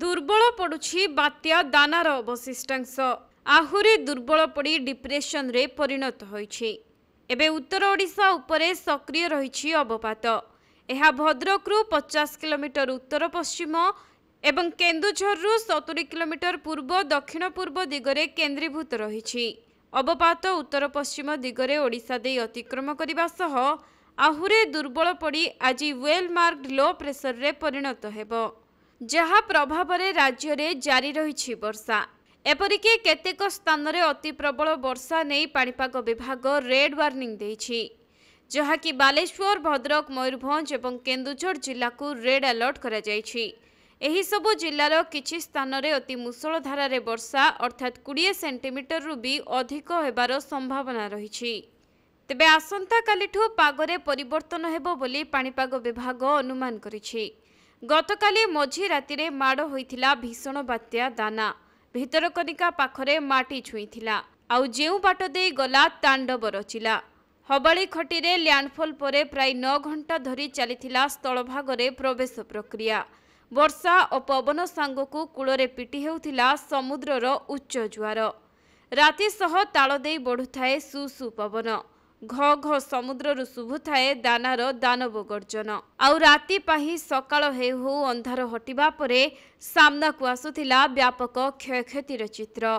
ଦୁର୍ବଳ ପଡ଼ୁଛି ବାତ୍ୟା ଦାନାର ଅବଶିଷ୍ଟାଂଶ ଆହୁରି ଦୁର୍ବଳ ପଡ଼ି ଡିପ୍ରେସନରେ ପରିଣତ ହୋଇଛି ଏବେ ଉତ୍ତର ଓଡ଼ିଶା ଉପରେ ସକ୍ରିୟ ରହିଛି ଅବପାତ ଏହା ଭଦ୍ରକରୁ ପଚାଶ କିଲୋମିଟର ଉତ୍ତର ପଶ୍ଚିମ ଏବଂ କେନ୍ଦୁଝରରୁ ସତୁରୀ କିଲୋମିଟର ପୂର୍ବ ଦକ୍ଷିଣ ପୂର୍ବ ଦିଗରେ କେନ୍ଦ୍ରୀଭୂତ ରହିଛି ଅବପାତ ଉତ୍ତର ପଶ୍ଚିମ ଦିଗରେ ଓଡ଼ିଶା ଦେଇ ଅତିକ୍ରମ କରିବା ସହ ଆହୁରି ଦୁର୍ବଳ ପଡ଼ି ଆଜି ୱେଲ୍ ମାର୍କ ଲୋ ପ୍ରେସରରେ ପରିଣତ ହେବ ଯାହା ପ୍ରଭାବରେ ରାଜ୍ୟରେ ଜାରି ରହିଛି ବର୍ଷା ଏପରିକି କେତେକ ସ୍ଥାନରେ ଅତିପ୍ରବଳ ବର୍ଷା ନେଇ ପାଣିପାଗ ବିଭାଗ ରେଡ୍ ୱାର୍ଣ୍ଣିଂ ଦେଇଛି ଯାହାକି ବାଲେଶ୍ୱର ଭଦ୍ରକ ମୟୂରଭଞ୍ଜ ଏବଂ କେନ୍ଦୁଝର ଜିଲ୍ଲାକୁ ରେଡ୍ ଆଲର୍ଟ କରାଯାଇଛି ଏହିସବୁ ଜିଲ୍ଲାର କିଛି ସ୍ଥାନରେ ଅତି ମୂଷଳଧାରାରେ ବର୍ଷା ଅର୍ଥାତ୍ କୋଡ଼ିଏ ସେଣ୍ଟିମିଟରରୁ ବି ଅଧିକ ହେବାର ସମ୍ଭାବନା ରହିଛି ତେବେ ଆସନ୍ତାକାଲିଠୁ ପାଗରେ ପରିବର୍ତ୍ତନ ହେବ ବୋଲି ପାଣିପାଗ ବିଭାଗ ଅନୁମାନ କରିଛି ଗତକାଲି ମଝି ରାତିରେ ମାଡ଼ ହୋଇଥିଲା ଭୀଷଣ ବାତ୍ୟା ଦାନା ଭିତରକନିକା ପାଖରେ ମାଟି ଛୁଇଁଥିଲା ଆଉ ଯେଉଁ ବାଟ ଦେଇ ଗଲା ତାଣ୍ଡବ ରଚିଲା ହବାଳି ଖଟିରେ ଲ୍ୟାଣ୍ଡଫଲ୍ ପରେ ପ୍ରାୟ ନଅ ଘଣ୍ଟା ଧରି ଚାଲିଥିଲା ସ୍ଥଳଭାଗରେ ପ୍ରବେଶ ପ୍ରକ୍ରିୟା ବର୍ଷା ଓ ପବନ ସାଙ୍ଗକୁ କୂଳରେ ପିଟି ହେଉଥିଲା ସମୁଦ୍ରର ଉଚ୍ଚ ଜୁଆର ରାତି ସହ ତାଳ ଦେଇ ବଢ଼ୁଥାଏ ସୁସୁ ପବନ ଘ ଘ ସମୁଦ୍ରରୁ ଶୁଭୁଥାଏ ଦାନାର ଦାନବ ଗର୍ଜନ ଆଉ ରାତି ପାହି ସକାଳ ହେଉ ହେଉ ଅନ୍ଧାର ହଟିବା ପରେ ସାମ୍ନାକୁ ଆସୁଥିଲା ବ୍ୟାପକ କ୍ଷୟକ୍ଷତିର ଚିତ୍ର